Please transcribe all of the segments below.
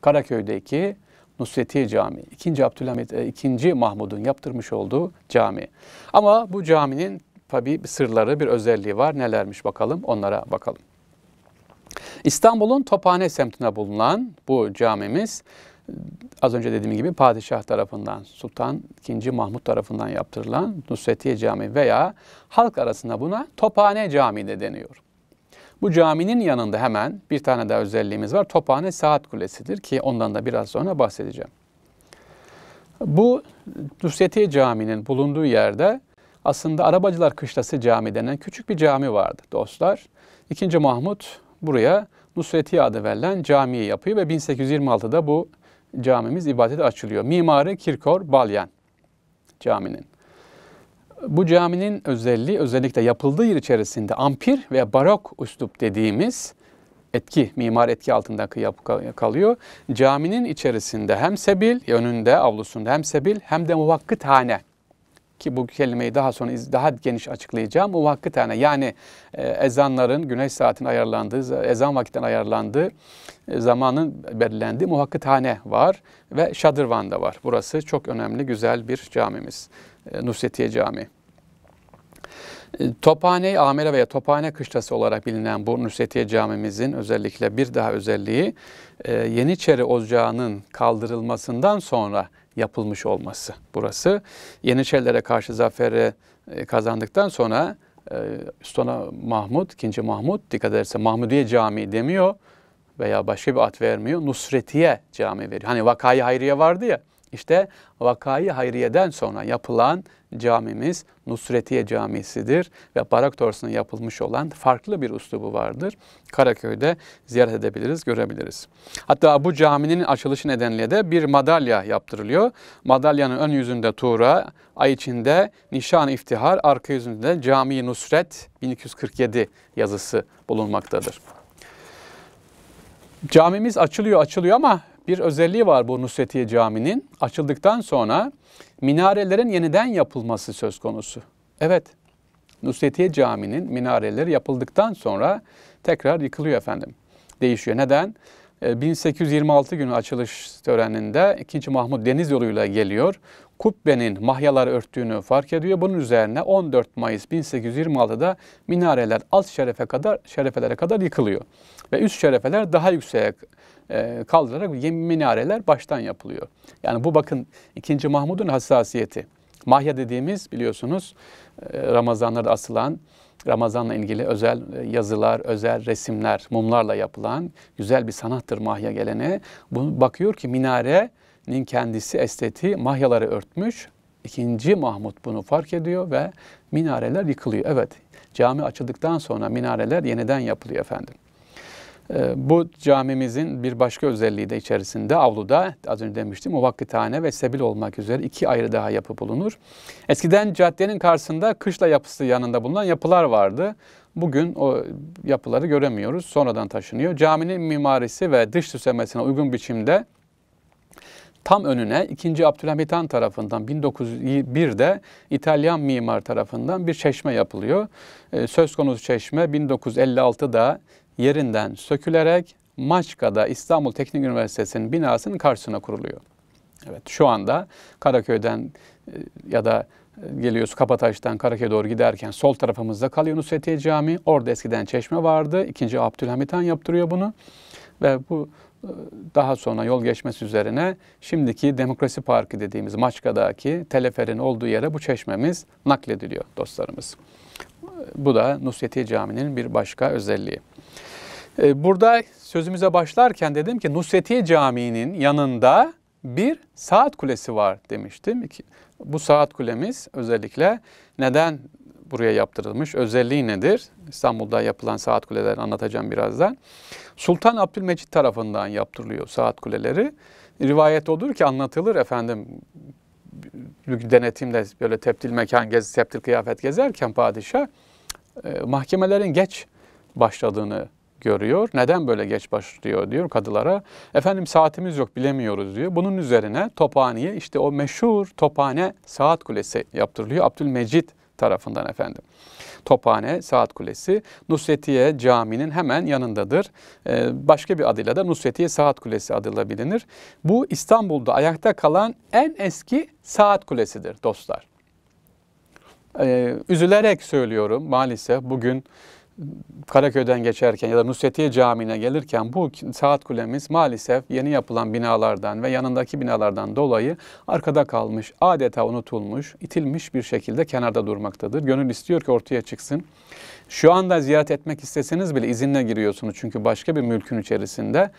Karaköy'deki Nusretiye Camii. 2. Abdülhamit, 2. E, Mahmud'un yaptırmış olduğu cami. Ama bu caminin tabi bir sırları, bir özelliği var. Nelermiş bakalım onlara bakalım. İstanbul'un Tophane semtine bulunan bu camimiz az önce dediğim gibi padişah tarafından, Sultan II. Mahmut tarafından yaptırılan Nusretiye Camii veya halk arasında buna Tophane Camii de deniyor. Bu caminin yanında hemen bir tane daha özelliğimiz var. Tophane Saat Kulesi'dir ki ondan da biraz sonra bahsedeceğim. Bu Nusretiye Camii'nin bulunduğu yerde aslında Arabacılar Kışlası Camii denen küçük bir cami vardı dostlar. İkinci Mahmut buraya Nusretiye adı verilen camiyi yapıyor ve 1826'da bu camimiz ibadete açılıyor. Mimarı Kirkor Balyan caminin. Bu caminin özelliği özellikle yapıldığı yer içerisinde ampir veya barok üslup dediğimiz etki, mimar etki altında yapı kalıyor. Caminin içerisinde hem sebil, yönünde avlusunda hem sebil hem de muvakkıthane ki bu kelimeyi daha sonra daha geniş açıklayacağım. Muvakkıthane yani e, ezanların güneş saatin ayarlandığı, ezan vakitten ayarlandığı e, zamanın belirlendiği muvakkıthane var ve şadırvan da var. Burası çok önemli, güzel bir camimiz. E, Nusretiye Camii. E, Tophane-i Amire veya Tophane Kışlası olarak bilinen bu Nusretiye Camimizin özellikle bir daha özelliği e, Yeniçeri Ocağı'nın kaldırılmasından sonra yapılmış olması burası. Yeniçerilere karşı zaferi kazandıktan sonra Üstona Mahmud, 2. Mahmud dikkat ederse Mahmudiye Camii demiyor veya başka bir ad vermiyor. Nusretiye Camii veriyor. Hani Vakayı Hayriye vardı ya. İşte vakayı hayriyeden sonra yapılan camimiz Nusretiye Camisi'dir ve Barak Torsu'na yapılmış olan farklı bir üslubu vardır. Karaköy'de ziyaret edebiliriz, görebiliriz. Hatta bu caminin açılışı nedeniyle de bir madalya yaptırılıyor. Madalyanın ön yüzünde Tuğra, ay içinde Nişan iftihar, arka yüzünde Cami Nusret 1247 yazısı bulunmaktadır. Camimiz açılıyor açılıyor ama bir özelliği var bu Nusretiye Camii'nin. Açıldıktan sonra minarelerin yeniden yapılması söz konusu. Evet, Nusretiye Camii'nin minareleri yapıldıktan sonra tekrar yıkılıyor efendim. Değişiyor. Neden? 1826 ee, günü açılış töreninde 2. Mahmut deniz yoluyla geliyor kubbenin mahyaları örttüğünü fark ediyor. Bunun üzerine 14 Mayıs 1826'da minareler alt şerefe kadar şerefelere kadar yıkılıyor. Ve üst şerefeler daha yükseğe e, kaldırarak yeni minareler baştan yapılıyor. Yani bu bakın 2. Mahmud'un hassasiyeti. Mahya dediğimiz biliyorsunuz e, Ramazanlarda asılan Ramazan'la ilgili özel e, yazılar, özel resimler, mumlarla yapılan güzel bir sanattır mahya gelene. Bunu bakıyor ki minarenin kendisi esteti mahyaları örtmüş. İkinci Mahmut bunu fark ediyor ve minareler yıkılıyor. Evet, cami açıldıktan sonra minareler yeniden yapılıyor efendim. Ee, bu camimizin bir başka özelliği de içerisinde avluda az önce demiştim muvakkıthane ve sebil olmak üzere iki ayrı daha yapı bulunur. Eskiden caddenin karşısında kışla yapısı yanında bulunan yapılar vardı. Bugün o yapıları göremiyoruz. Sonradan taşınıyor. Caminin mimarisi ve dış süslemesine uygun biçimde tam önüne 2. Abdülhamit Han tarafından 1901'de İtalyan mimar tarafından bir çeşme yapılıyor. Ee, söz konusu çeşme 1956'da yerinden sökülerek Maçka'da İstanbul Teknik Üniversitesi'nin binasının karşısına kuruluyor. Evet şu anda Karaköy'den e, ya da e, geliyoruz Kapataş'tan Karaköy'e doğru giderken sol tarafımızda kalıyor Nusretiye Camii. Orada eskiden çeşme vardı. 2. Abdülhamit Han yaptırıyor bunu. Ve bu daha sonra yol geçmesi üzerine şimdiki Demokrasi Parkı dediğimiz Maçka'daki teleferin olduğu yere bu çeşmemiz naklediliyor dostlarımız. Bu da Nusreti Camii'nin bir başka özelliği. E, burada sözümüze başlarken dedim ki Nusreti Camii'nin yanında bir saat kulesi var demiştim. Bu saat kulemiz özellikle neden buraya yaptırılmış. Özelliği nedir? İstanbul'da yapılan saat kulelerini anlatacağım birazdan. Sultan Abdülmecit tarafından yaptırılıyor saat kuleleri. Rivayet olur ki anlatılır efendim denetimde böyle teptil mekan gez, teptil kıyafet gezerken padişah e, mahkemelerin geç başladığını görüyor. Neden böyle geç başlıyor diyor kadılara. Efendim saatimiz yok bilemiyoruz diyor. Bunun üzerine Tophane'ye işte o meşhur Tophane Saat Kulesi yaptırılıyor. Abdülmecit tarafından efendim. Tophane, Saat Kulesi, Nusretiye Camii'nin hemen yanındadır. Ee, başka bir adıyla da Nusretiye Saat Kulesi adıyla bilinir. Bu İstanbul'da ayakta kalan en eski Saat Kulesidir dostlar. Ee, üzülerek söylüyorum maalesef bugün Karaköy'den geçerken ya da Nusretiye Camii'ne gelirken bu saat kulemiz maalesef yeni yapılan binalardan ve yanındaki binalardan dolayı arkada kalmış, adeta unutulmuş, itilmiş bir şekilde kenarda durmaktadır. Gönül istiyor ki ortaya çıksın. Şu anda ziyaret etmek isteseniz bile izinle giriyorsunuz çünkü başka bir mülkün içerisinde.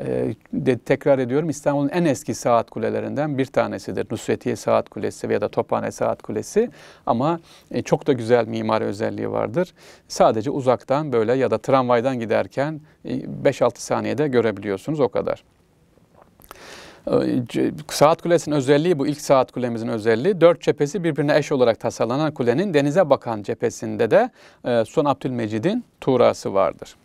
Ee, de, tekrar ediyorum İstanbul'un en eski saat kulelerinden bir tanesidir. Nusretiye Saat Kulesi veya da Tophane Saat Kulesi ama e, çok da güzel mimari özelliği vardır. Sadece uzaktan böyle ya da tramvaydan giderken e, 5-6 saniyede görebiliyorsunuz o kadar. Ee, saat Kulesi'nin özelliği bu ilk saat kulemizin özelliği. Dört cephesi birbirine eş olarak tasarlanan kulenin denize bakan cephesinde de e, Son Abdülmecid'in tuğrası vardır.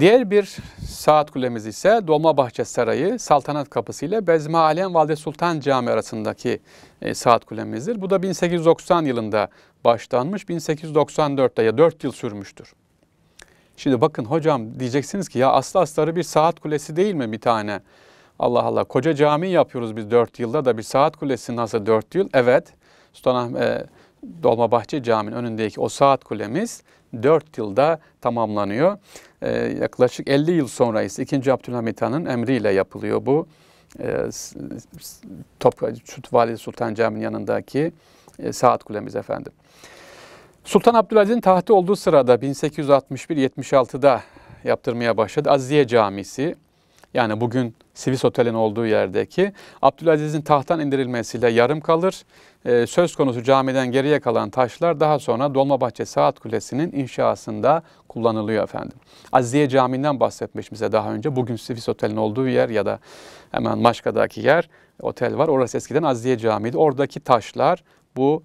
Diğer bir saat kulemiz ise Dolmabahçe Sarayı Saltanat Kapısı ile Bezmi Alem Valide Sultan Camii arasındaki e, saat kulemizdir. Bu da 1890 yılında başlanmış, 1894'te ya 4 yıl sürmüştür. Şimdi bakın hocam diyeceksiniz ki ya aslı astarı bir saat kulesi değil mi bir tane? Allah Allah koca cami yapıyoruz biz 4 yılda da bir saat kulesi nasıl 4 yıl? Evet Sultanahmet e, Dolmabahçe Camii'nin önündeki o saat kulemiz 4 yılda tamamlanıyor. Ee, yaklaşık 50 yıl sonra ise 2. Abdülhamit Han'ın emriyle yapılıyor bu. Ee, Topkapı Vali Sultan Camii'nin yanındaki e, saat kulemiz efendim. Sultan Abdülaziz'in tahtı olduğu sırada 1861-76'da yaptırmaya başladı. Aziye Camisi yani bugün Sivis Otel'in olduğu yerdeki Abdülaziz'in tahttan indirilmesiyle yarım kalır. Ee, söz konusu camiden geriye kalan taşlar daha sonra Dolmabahçe Saat Kulesi'nin inşasında kullanılıyor efendim. Aziye Camii'nden bahsetmiş bize daha önce. Bugün Sivis Otel'in olduğu yer ya da hemen Maşka'daki yer otel var. Orası eskiden Aziye Camii'ydi. Oradaki taşlar bu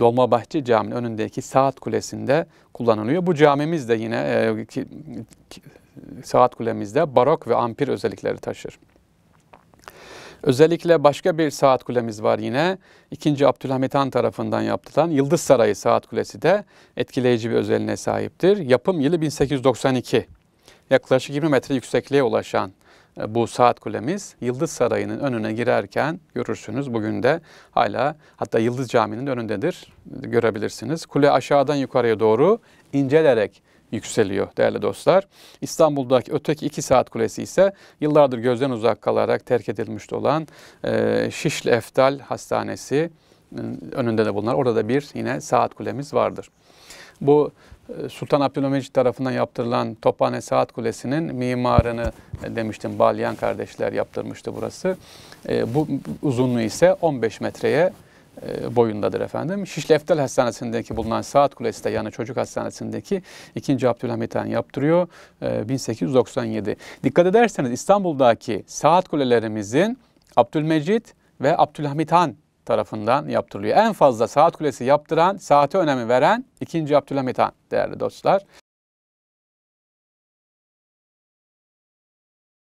Dolmabahçe Camii'nin önündeki Saat Kulesi'nde kullanılıyor. Bu camimiz de yine e, ki, ki, Saat Kulemizde barok ve ampir özellikleri taşır. Özellikle başka bir saat kulemiz var yine. 2. Abdülhamit Han tarafından yaptılan Yıldız Sarayı Saat Kulesi de etkileyici bir özelliğine sahiptir. Yapım yılı 1892. Yaklaşık 20 metre yüksekliğe ulaşan bu saat kulemiz Yıldız Sarayı'nın önüne girerken görürsünüz. Bugün de hala hatta Yıldız Camii'nin önündedir görebilirsiniz. Kule aşağıdan yukarıya doğru incelerek yükseliyor değerli dostlar. İstanbul'daki öteki iki saat kulesi ise yıllardır gözden uzak kalarak terk edilmiş olan e, Şişli Eftal Hastanesi önünde de bulunan orada da bir yine saat kulemiz vardır. Bu ee, Sultan Abdülhamid tarafından yaptırılan Tophane Saat Kulesi'nin mimarını e, demiştim. Balyan kardeşler yaptırmıştı burası. Ee, bu uzunluğu ise 15 metreye e, boyundadır efendim. Şişli Eftel Hastanesi'ndeki bulunan Saat Kulesi de yani çocuk hastanesindeki 2. Abdülhamit Han yaptırıyor. 1897. E, Dikkat ederseniz İstanbul'daki saat kulelerimizin Abdülmecit ve Abdülhamit Han tarafından yaptırılıyor. En fazla saat kulesi yaptıran, saate önemi veren 2. Abdülhamit Han değerli dostlar.